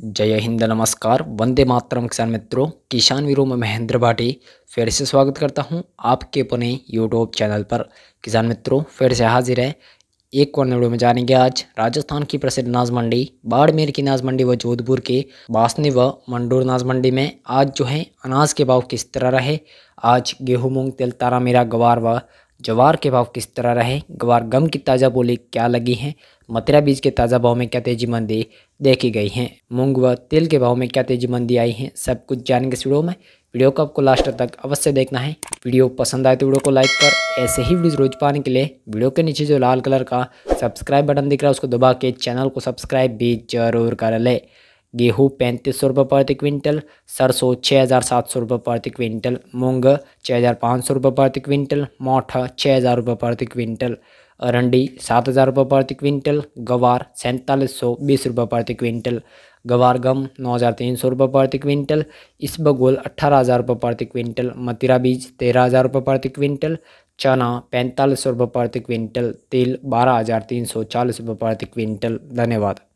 जय हिंद नमस्कार वंदे मातरम किसान मित्रों किसान वीरों में महेंद्र भाटी फिर से स्वागत करता हूं आपके अपने यूट्यूब चैनल पर किसान मित्रों फिर से हाजिर है एक और वीडियो में जानेंगे आज राजस्थान की प्रसिद्ध नाज मंडी बाड़मेर की नाज मंडी व जोधपुर के बासनी व मंडोर नाज मंडी में आज जो है अनाज के भाव किस तरह रहे आज गेहूं मूंग तिल तारा मेरा गवार व जवार के भाव किस तरह रहे गवार गम की ताज़ा बोली क्या लगी है मथुरा बीज के ताज़ा भाव में क्या तेजी मंदी देखी गई है मूंग व तेल के भाव में क्या तेजी मंदी आई है सब कुछ जानेंगे इस वीडियो में वीडियो को आपको लास्ट तक अवश्य देखना है वीडियो पसंद आए तो वीडियो को लाइक कर ऐसे ही वीडियो रोज पाने के लिए वीडियो के नीचे जो लाल कलर का सब्सक्राइब बटन दिख रहा है उसको दबा के चैनल को सब्सक्राइब भी जरूर कर लें गेहूँ पैंतीस सौ रुपये प्रति क्विंटल सरसों छः हज़ार सात सौ रुपये प्रति क्विंटल मूंग छः हज़ार पाँच सौ रुपये प्रति क्विंटल मौठा छः हज़ार रुपये प्रति क्विंटल अरंडी सात हज़ार रुपये प्रति क्विंटल गवार सैंतालीस सौ बीस रुपये प्रति क्विंटल गवार गम नौ हज़ार तीन सौ रुपये प्रति क्विंटल इसबगोल अट्ठारह हज़ार रुपये प्रति क्विंटल मतीरा बीज तेरह हज़ार रुपये प्रति क्विंटल चना पैंतालीस सौ रुपये प्रति क्विंटल तेल बारह हज़ार तीन सौ चालीस रुपये प्रति क्विंटल धन्यवाद